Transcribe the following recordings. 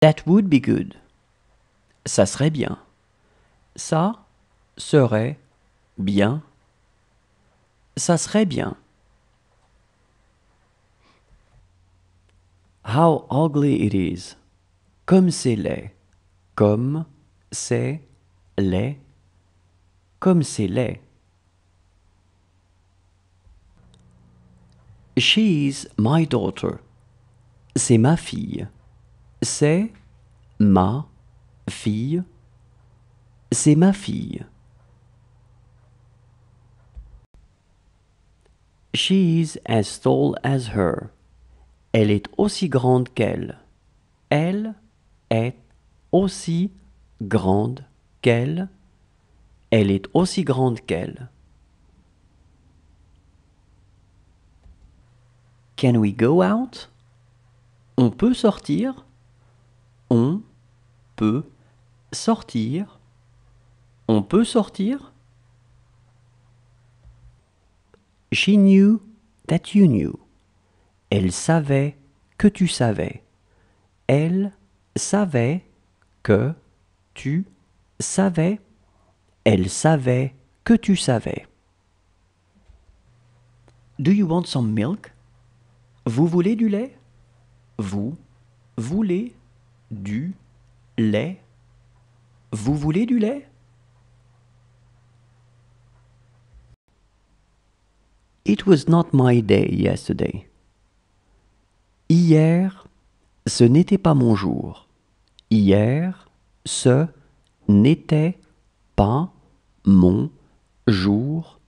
That would be good. Ça serait bien. Ça serait bien. Ça serait bien. How ugly it is. Comme c'est laid. Comme c'est laid. Comme c'est laid. is my daughter. C'est ma fille. C'est ma fille. C'est ma fille. She is as tall as her. Elle est aussi grande qu'elle. Elle est aussi grande qu'elle. Elle est aussi grande qu'elle. Can we go out? On peut sortir? peut sortir On peut sortir She knew that you knew. Elle savait que tu savais. Elle savait que tu savais. Elle savait que tu savais. Do you want some milk? Vous voulez du lait? Vous voulez du lait. Vous voulez du lait It was not my day yesterday. Hier, ce n'était pas mon jour. Hier, ce n'était pas mon jour.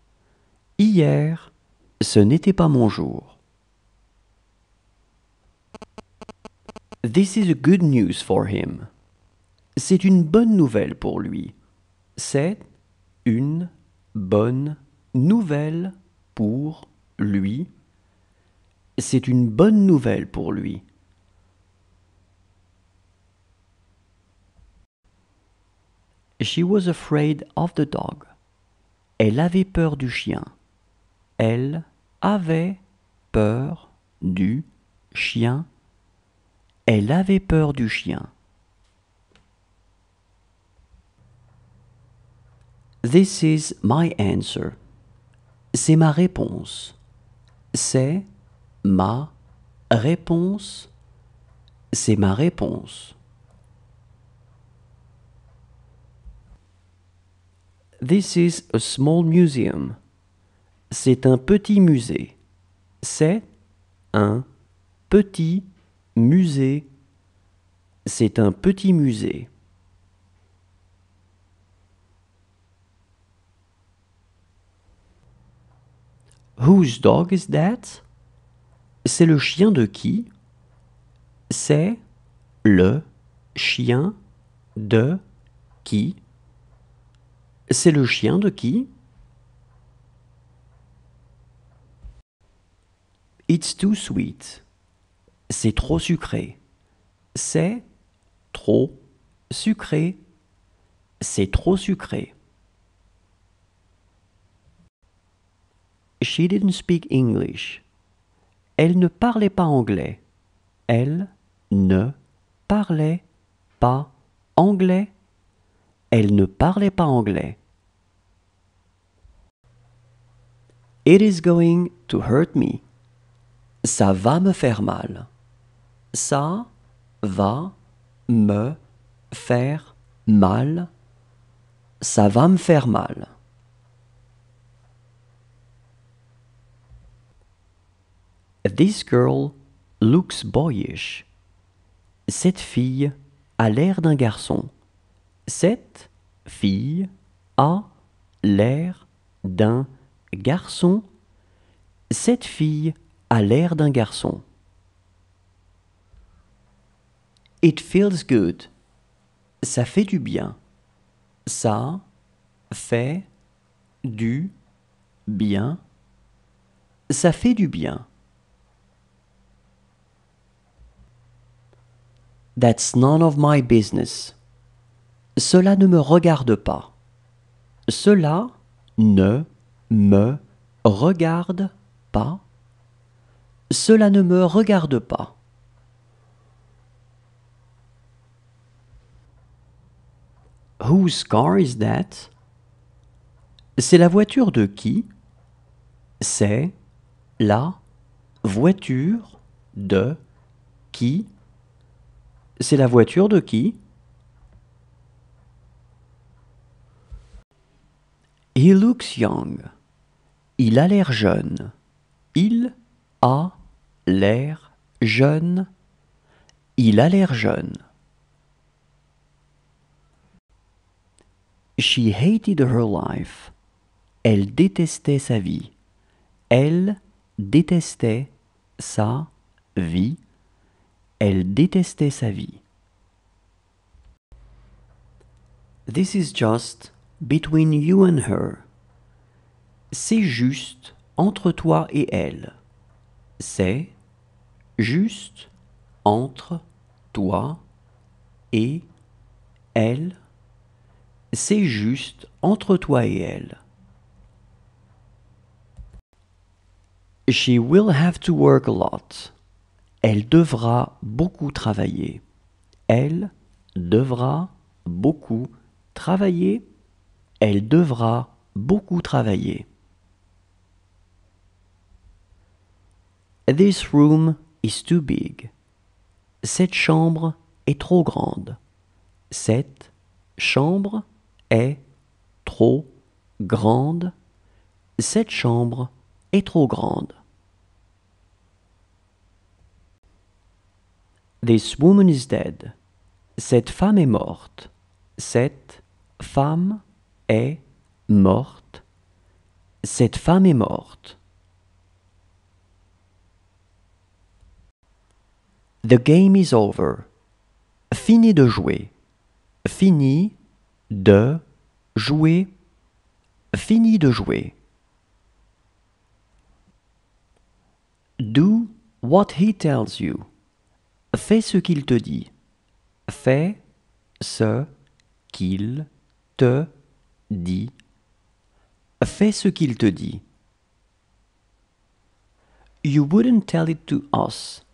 Hier, ce n'était pas mon jour. This is good news for him. C'est une bonne nouvelle pour lui. C'est une bonne nouvelle pour lui. C'est une bonne nouvelle pour lui. She was afraid of the dog. Elle avait peur du chien. Elle avait peur du chien. Elle avait peur du chien. This is my answer. C'est ma réponse. C'est ma réponse. C'est ma réponse. This is a small museum. C'est un petit musée. C'est un petit musée. C'est un petit musée. Whose dog is that? C'est le chien de qui? C'est le chien de qui? C'est le chien de qui? It's too sweet. C'est trop sucré. C'est trop sucré. C'est trop sucré. She didn't speak English. Elle ne parlait pas anglais. Elle ne parlait pas anglais. Elle ne parlait pas anglais. It is going to hurt me. Ça va me faire mal. Ça va me faire mal. Ça va me faire mal. This girl looks boyish. Cette fille a l'air d'un garçon. Cette fille a l'air d'un garçon. Cette fille a l'air d'un garçon. It feels good. Ça fait du bien. Ça fait du bien. Ça fait du bien. That's none of my business. Cela ne me regarde pas. Cela ne me regarde pas. Cela ne me regarde pas. Whose car is that? C'est la voiture de qui? C'est la voiture de qui? C'est la voiture de qui He looks young. Il a l'air jeune. Il a l'air jeune. Il a l'air jeune. She hated her life. Elle détestait sa vie. Elle détestait sa vie. Elle détestait sa vie. This is just between you and her. C'est juste entre toi et elle. C'est juste entre toi et elle. C'est juste entre toi et elle. She will have to work a lot. Elle devra beaucoup travailler. Elle devra beaucoup travailler. Elle devra beaucoup travailler. This room is too big. Cette chambre est trop grande. Cette chambre est trop grande. Cette chambre est trop grande. This woman is dead. Cette femme est morte. Cette femme est morte. Cette femme est morte. The game is over. Fini de jouer. Fini de jouer. Fini de jouer. Do what he tells you. Fais ce qu'il te dit. Fais ce qu'il te dit. Fais ce qu'il te dit. You wouldn't tell it to us.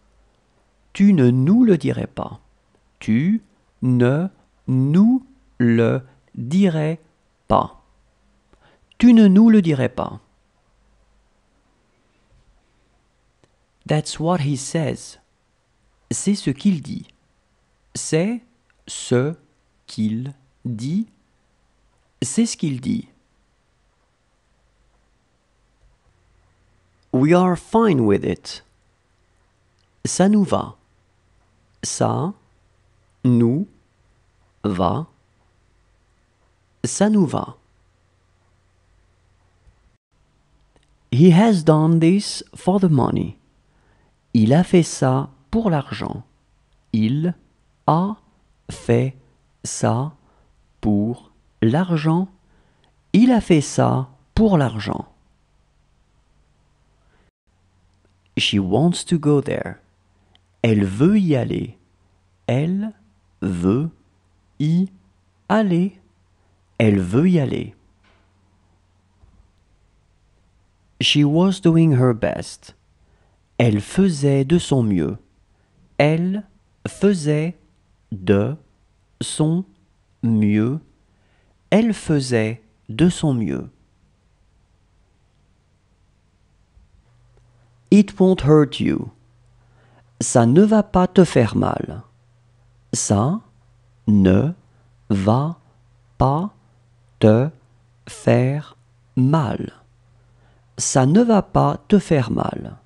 Tu ne nous le dirais pas. Tu ne nous le dirais pas. Tu ne nous le dirais pas. That's what he says c'est ce qu'il dit. C'est ce qu'il dit. C'est ce qu'il dit. We are fine with it. Ça nous va. Ça nous va. Ça nous va. He has done this for the money. Il a fait ça pour l'argent. Il a fait ça pour l'argent. Il a fait ça pour l'argent. She wants to go there. Elle veut y aller. Elle veut y aller. Elle veut y aller. She was doing her best. Elle faisait de son mieux. Elle faisait de son mieux. Elle faisait de son mieux. It won't hurt you. Ça ne va pas te faire mal. Ça ne va pas te faire mal. Ça ne va pas te faire mal.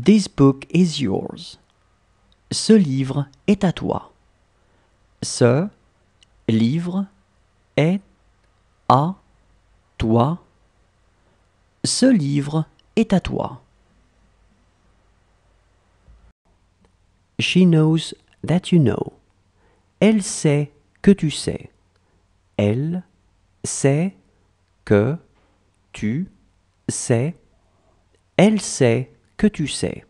This book is yours. Ce livre est à toi. Ce livre est à toi. Ce livre est à toi. She knows that you know. Elle sait que tu sais. Elle sait que tu sais. Elle sait que tu sais.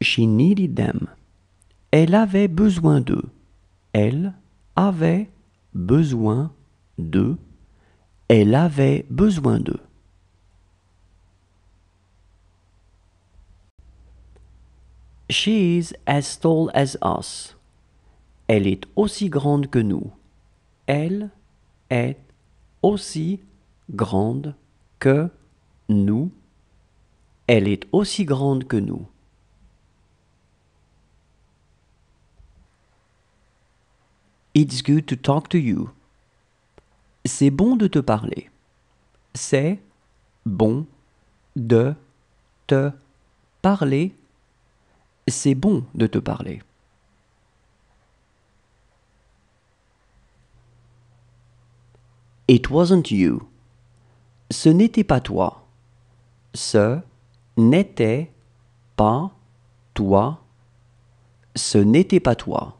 She needed them. Elle avait besoin d'eux. Elle avait besoin d'eux. Elle avait besoin d'eux. She is as tall as us. Elle est aussi grande que nous. Elle est aussi grande que nous, elle est aussi grande que nous. It's good to talk to you. C'est bon de te parler. C'est bon de te parler. C'est bon de te parler. It wasn't you. Ce n'était pas toi ce n'était pas toi, ce n'était pas toi.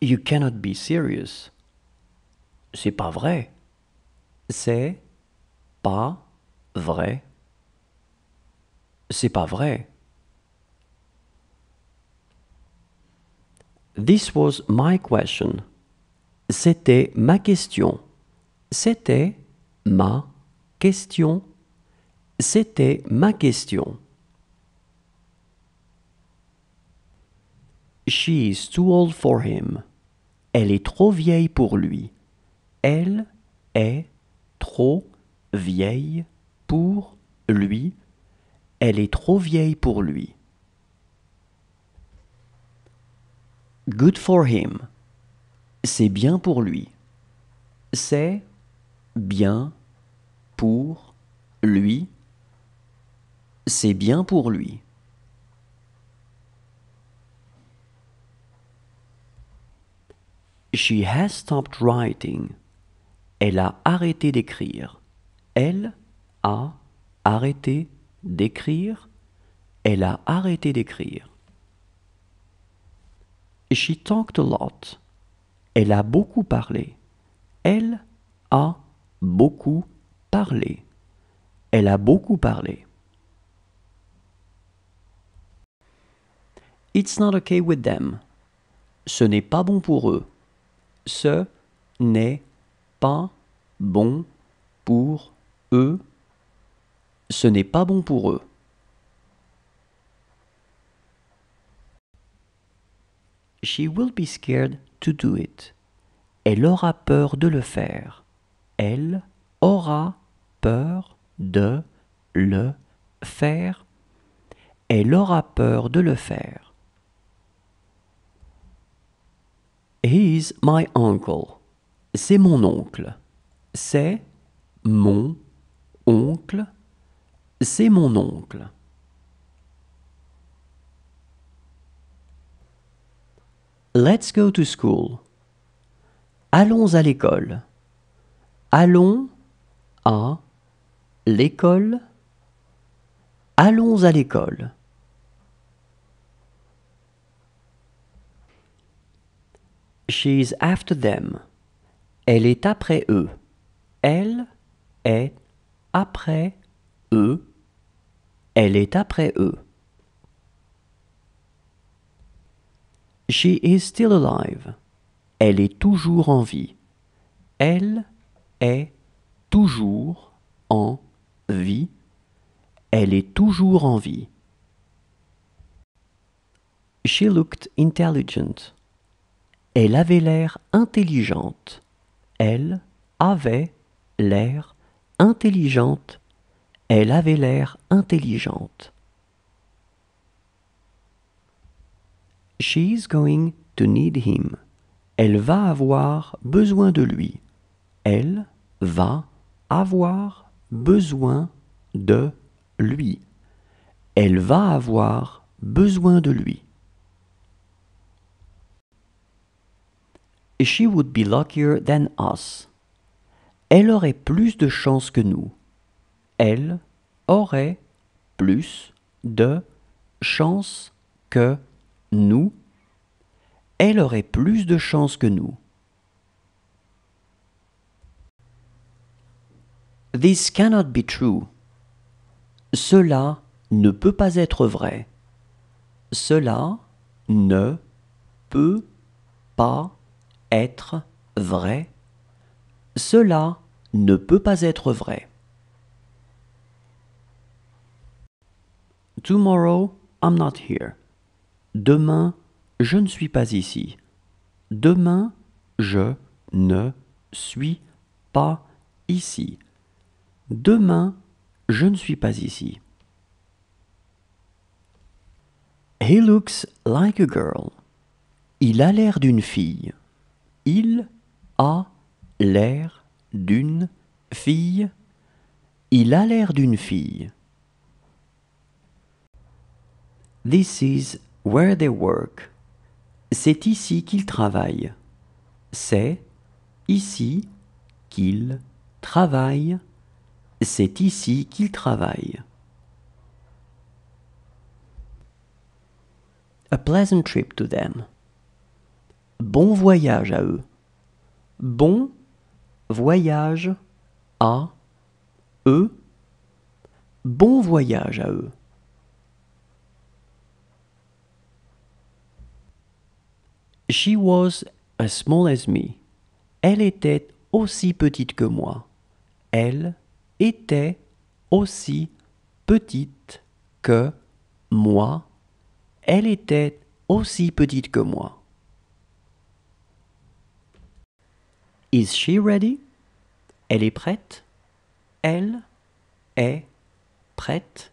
You cannot be serious. C'est pas vrai. C'est pas vrai. C'est pas vrai. This was my question. C'était ma question. C'était ma question. C'était ma question. She is too old for him. Elle est trop vieille pour lui. Elle est trop vieille pour lui. Elle est trop vieille pour lui. Good for him. C'est bien pour lui. C'est bien pour lui, c'est bien pour lui. She has stopped writing. Elle a arrêté d'écrire. Elle a arrêté d'écrire. Elle a arrêté d'écrire. She talked a lot. Elle a beaucoup parlé. Elle a beaucoup parlé. Elle a beaucoup parlé. It's not okay with them. Ce n'est pas bon pour eux. Ce n'est pas bon pour eux. Ce n'est pas bon pour eux. She will be scared to do it. Elle aura peur de le faire elle aura peur de le faire. Elle aura peur de le faire. He's my uncle. C'est mon oncle. C'est mon oncle. C'est mon oncle. Let's go to school. Allons à l'école. Allons à l'école. Allons à l'école. She's after them. Elle est après eux. Elle est après eux. Elle est après eux. She is still alive. Elle est toujours en vie. Elle est toujours en vie. Elle est toujours en vie. She looked intelligent. Elle avait l'air intelligente. Elle avait l'air intelligente. Elle avait l'air intelligente. going to need him. Elle va avoir besoin de lui elle va avoir besoin de lui. Elle va avoir besoin de lui. She would be luckier than us. Elle aurait plus de chance que nous. Elle aurait plus de chance que nous. Elle aurait plus de chance que nous. This cannot be true. Cela ne peut pas être vrai. Cela ne peut pas être vrai. Cela ne peut pas être vrai. Tomorrow I'm not here. Demain, je ne suis pas ici. Demain, je ne suis pas ici. Demain, je ne suis pas ici. He looks like a girl. Il a l'air d'une fille. Il a l'air d'une fille. Il a l'air d'une fille. This is where they work. C'est ici qu'ils travaillent. C'est ici qu'ils travaillent. C'est ici qu'ils travaillent. A pleasant trip to them. Bon voyage à eux. Bon voyage à eux. Bon voyage à eux. She was as small as me. Elle était aussi petite que moi. Elle était aussi petite que moi. Elle était aussi petite que moi. Is she ready? Elle est prête. Elle est prête.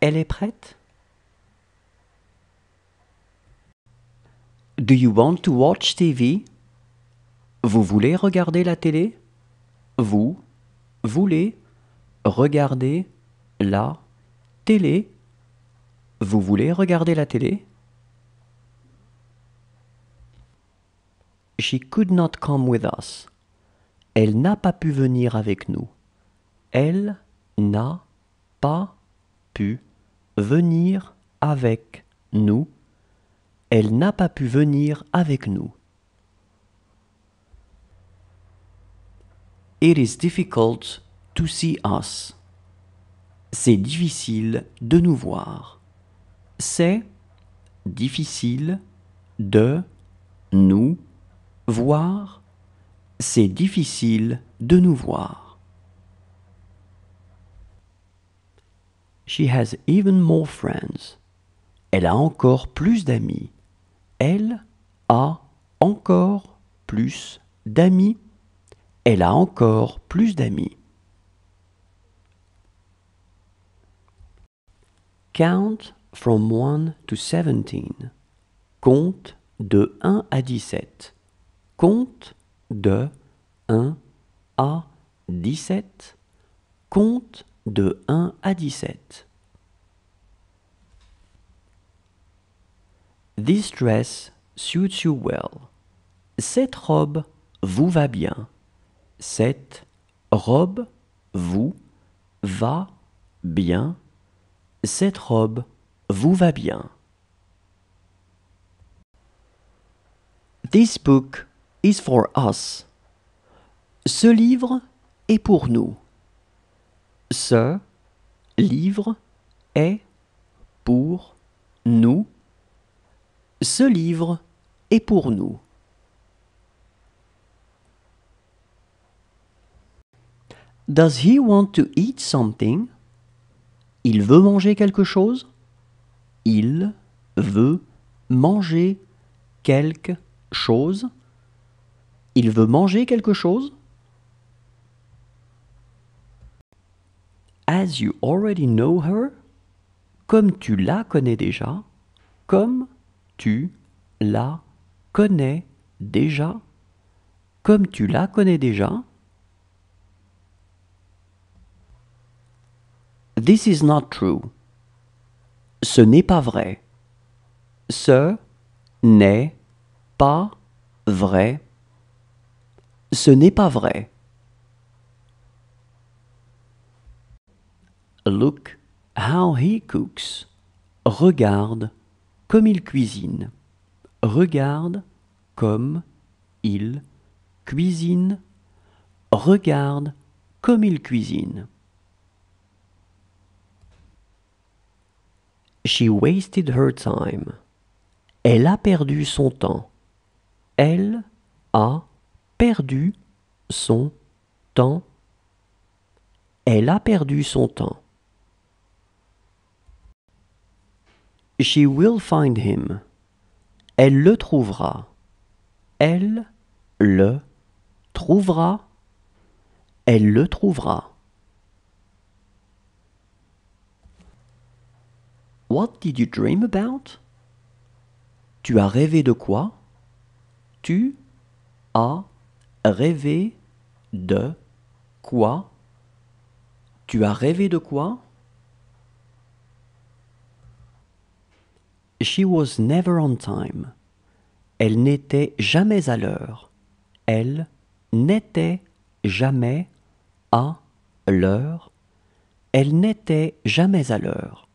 Elle est prête. Do you want to watch TV? Vous voulez regarder la télé? Vous voulez regarder la télé Vous voulez regarder la télé She could not come with us. Elle n'a pas pu venir avec nous. Elle n'a pas pu venir avec nous. Elle n'a pas pu venir avec nous. It is difficult to see us. C'est difficile de nous voir. C'est difficile de nous voir. C'est difficile de nous voir. She has even more friends. Elle a encore plus d'amis. Elle a encore plus d'amis elle a encore plus d'amis. Count from 1 to 17. Compte de 1 à 17. Compte de 1 à 17. Compte de 1 à 17. This dress suits you well. Cette robe vous va bien cette robe vous va bien. Cette robe vous va bien. This book is for us. Ce livre est pour nous. Ce livre est pour nous. Ce livre est pour nous. Does he want to eat something? Il veut manger quelque chose? Il veut manger quelque chose? Il veut manger quelque chose? As you already know her, comme tu la connais déjà, comme tu la connais déjà, comme tu la connais déjà. This is not true. Ce n'est pas vrai. Ce n'est pas vrai. Ce n'est pas vrai. Look how he cooks. Regarde comme il cuisine. Regarde comme il cuisine. Regarde comme il cuisine. She wasted her time. Elle a perdu son temps. Elle a perdu son temps. Elle a perdu son temps. She will find him. Elle le trouvera. Elle le trouvera. Elle le trouvera. What did you dream about? Tu as rêvé de quoi? Tu as rêvé de quoi? Tu as rêvé de quoi? She was never on time. Elle n'était jamais à l'heure. Elle n'était jamais à l'heure. Elle n'était jamais à l'heure.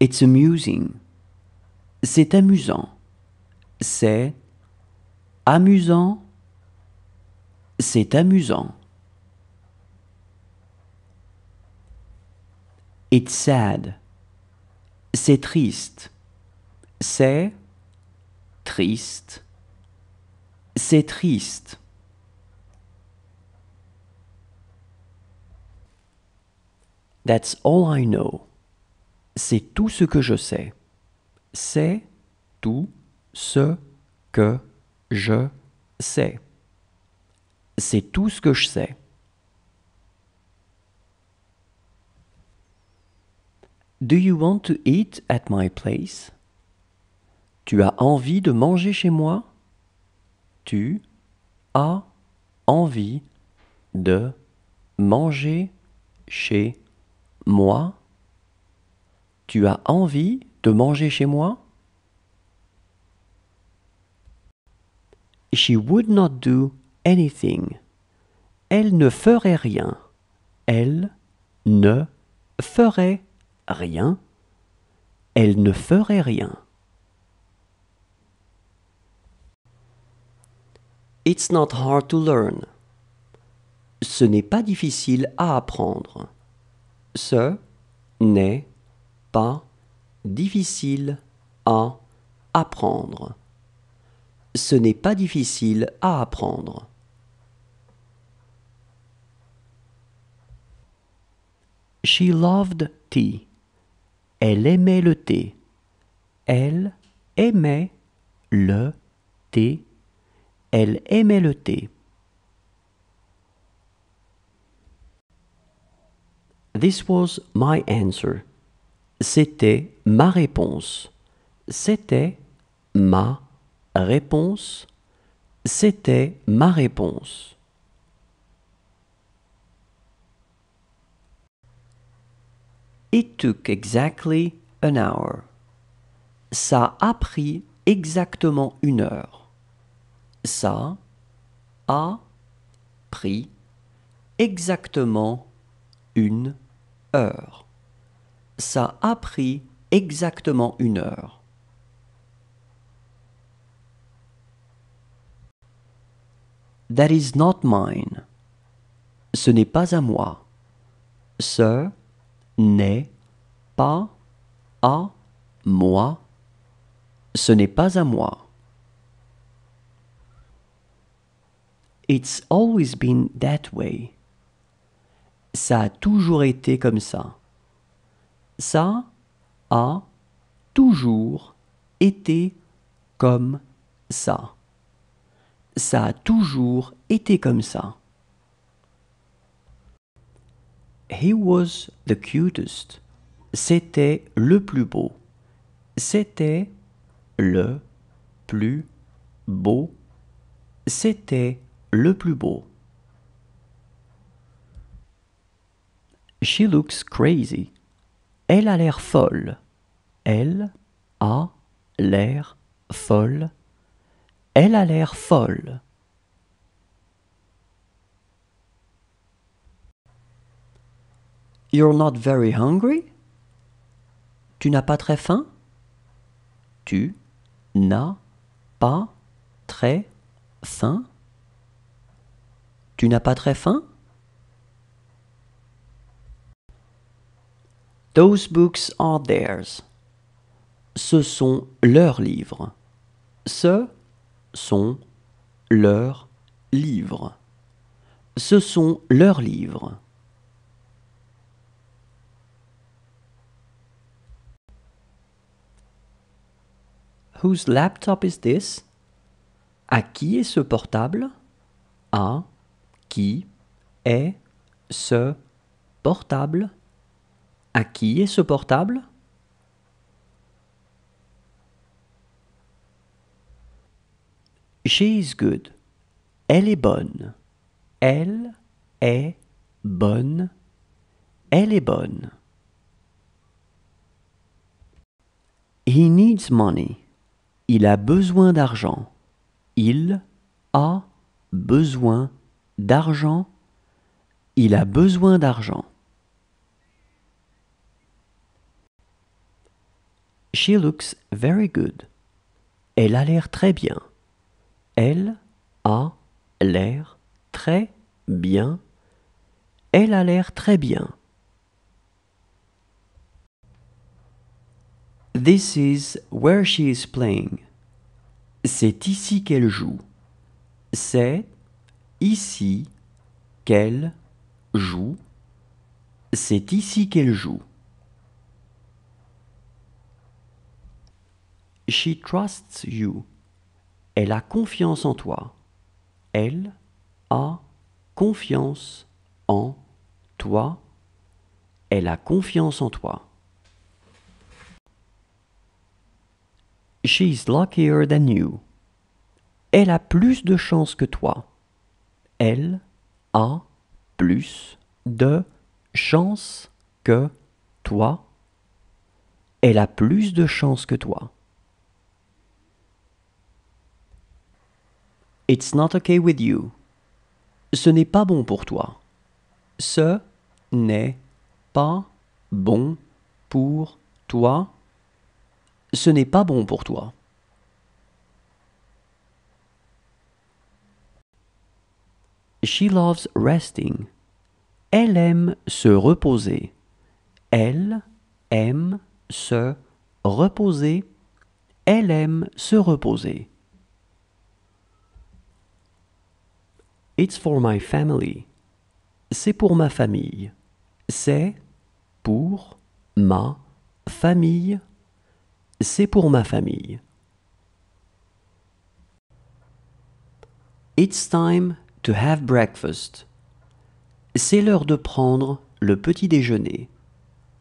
It's amusing. C'est amusant. C'est amusant. C'est amusant. It's sad. C'est triste. C'est triste. C'est triste. That's all I know c'est tout ce que je sais. C'est tout ce que je sais. C'est tout ce que je sais. Do you want to eat at my place? Tu as envie de manger chez moi? Tu as envie de manger chez moi? Tu as envie de manger chez moi? She would not do anything. Elle ne ferait rien. Elle ne ferait rien. Elle ne ferait rien. It's not hard to learn. Ce n'est pas difficile à apprendre. Ce n'est pas difficile à apprendre. Ce n'est pas difficile à apprendre. She loved tea. Elle aimait le thé. Elle aimait le thé. Elle aimait le thé. This was my answer. C'était ma réponse. C'était ma réponse. C'était ma réponse. It took exactly an hour. Ça a pris exactement une heure. Ça a pris exactement une heure ça a pris exactement une heure. That is not mine. Ce n'est pas à moi. Ce n'est pas à moi. Ce n'est pas à moi. It's always been that way. Ça a toujours été comme ça ça a toujours été comme ça. Ça a toujours été comme ça. He was the cutest. C'était le plus beau. C'était le plus beau. C'était le plus beau. She looks crazy. Elle a l'air folle. Elle a l'air folle. Elle a l'air folle. You're not very hungry? Tu n'as pas très faim? Tu n'as pas très faim? Tu n'as pas très faim? Those books are theirs. Ce sont leurs livres. Ce sont leurs livres. Ce sont leurs livres. Whose laptop is this? À qui est ce portable? À qui est ce portable? À qui est ce portable She is good. Elle est bonne. Elle est bonne. Elle est bonne. He needs money. Il a besoin d'argent. Il a besoin d'argent. Il a besoin d'argent. She looks very good. Elle a l'air très bien. Elle a l'air très bien. Elle a l'air très bien. This is where she is playing. C'est ici qu'elle joue. C'est ici qu'elle joue. C'est ici qu'elle joue. She trusts you. Elle a confiance en toi. Elle a confiance en toi. Elle a confiance en toi. She's luckier than you. Elle plus de chance que toi. Elle a plus de chance que toi. Elle a plus de chance que toi. It's not okay with you. Ce n'est pas bon pour toi. Ce n'est pas bon pour toi. Ce n'est pas bon pour toi. She loves resting. Elle aime se reposer. Elle aime se reposer. Elle aime se reposer. It's for my family. C'est pour ma famille. C'est pour ma famille. C'est pour ma famille. It's time to have breakfast. C'est l'heure de prendre le petit déjeuner.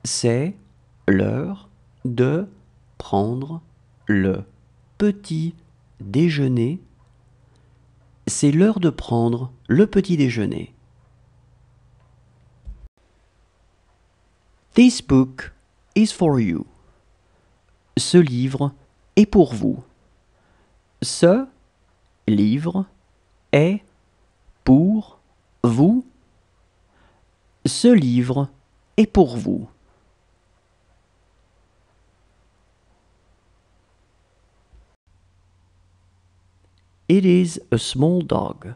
C'est l'heure de prendre le petit déjeuner c'est l'heure de prendre le petit déjeuner. This book is for you. Ce livre est pour vous. Ce livre est pour vous. Ce livre est pour vous. It is a small dog.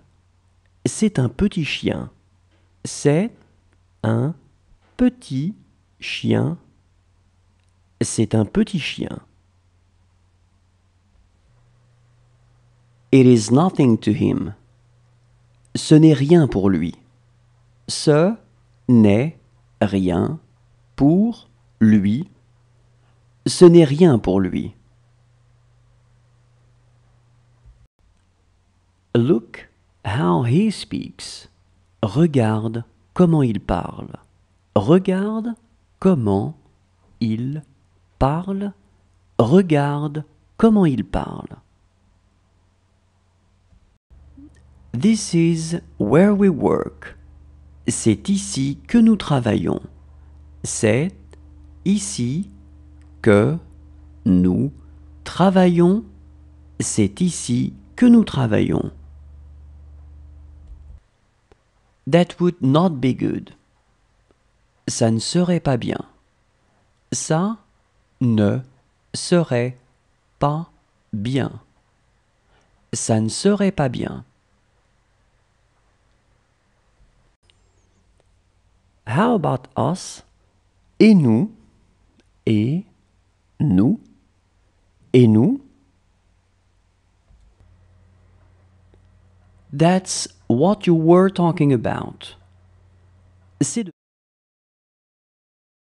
C'est un petit chien. C'est un petit chien. C'est un petit chien. It is nothing to him. Ce n'est rien pour lui. Ce n'est rien pour lui. Ce n'est rien pour lui. Look how he speaks. Regarde comment il parle. Regarde comment il parle. Regarde comment il parle. This is where we work. C'est ici que nous travaillons. C'est ici que nous travaillons. C'est ici que nous travaillons. That would not be good. Ça ne serait pas bien. Ça ne serait pas bien. Ça ne serait pas bien. How about us? Et nous? Et nous? Et nous? That's what you were talking about.